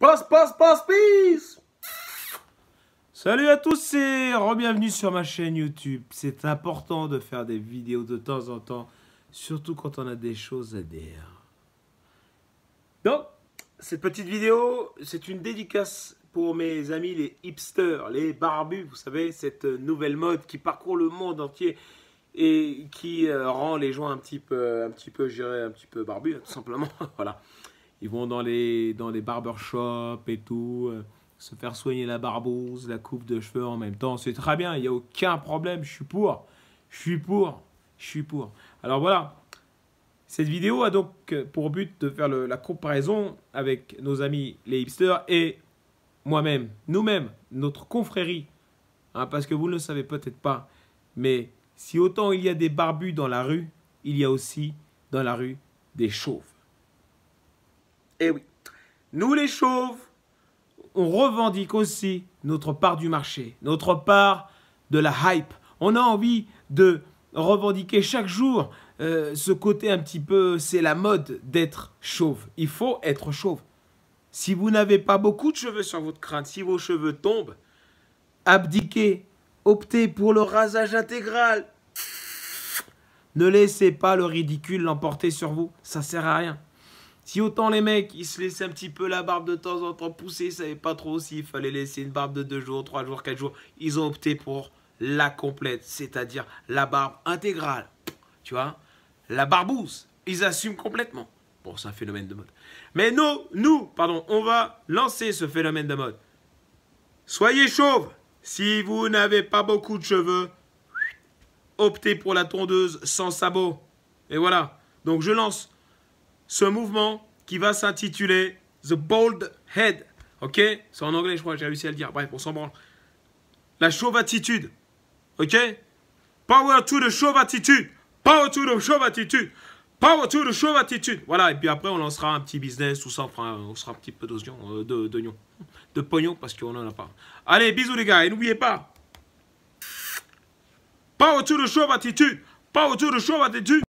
Passe, passe, passe, peace Salut à tous, et bienvenue sur ma chaîne YouTube. C'est important de faire des vidéos de temps en temps, surtout quand on a des choses à dire. Donc, cette petite vidéo, c'est une dédicace pour mes amis les hipsters, les barbus, vous savez, cette nouvelle mode qui parcourt le monde entier et qui euh, rend les gens un petit peu, un petit peu, un petit peu barbus, hein, tout simplement. voilà. Ils vont dans les, dans les barbershops et tout, euh, se faire soigner la barbouze, la coupe de cheveux en même temps. C'est très bien, il n'y a aucun problème, je suis pour. Je suis pour. Je suis pour. Alors voilà, cette vidéo a donc euh, pour but de faire la comparaison avec nos amis les hipsters et moi-même, nous-mêmes, notre confrérie. Hein, parce que vous ne le savez peut-être pas, mais si autant il y a des barbus dans la rue, il y a aussi dans la rue des chauves. Eh oui. Nous les chauves, on revendique aussi notre part du marché, notre part de la hype. On a envie de revendiquer chaque jour euh, ce côté un petit peu, c'est la mode d'être chauve. Il faut être chauve. Si vous n'avez pas beaucoup de cheveux sur votre crâne, si vos cheveux tombent, abdiquez, optez pour le rasage intégral. Ne laissez pas le ridicule l'emporter sur vous, ça sert à rien. Si autant les mecs, ils se laissaient un petit peu la barbe de temps en temps pousser, ils savaient pas trop s'il fallait laisser une barbe de 2 jours, 3 jours, 4 jours, ils ont opté pour la complète, c'est-à-dire la barbe intégrale. Tu vois La barbousse. ils assument complètement. Bon, c'est un phénomène de mode. Mais nous, nous, pardon, on va lancer ce phénomène de mode. Soyez chauve. Si vous n'avez pas beaucoup de cheveux, optez pour la tondeuse sans sabot. Et voilà. Donc je lance ce mouvement qui va s'intituler The Bold Head. Ok C'est en anglais, je crois, j'ai réussi à le dire. Bref, on s'en branle. La chauve attitude. Ok Power to the chauve attitude. Power to the chauve attitude. Power to the chauve attitude. Voilà, et puis après, on lancera un petit business, tout ça. on sera un petit peu d'oignon, euh, de, pognon, parce qu'on en a pas. Allez, bisous les gars, et n'oubliez pas. Power to the chauve attitude. Power to the chauve attitude.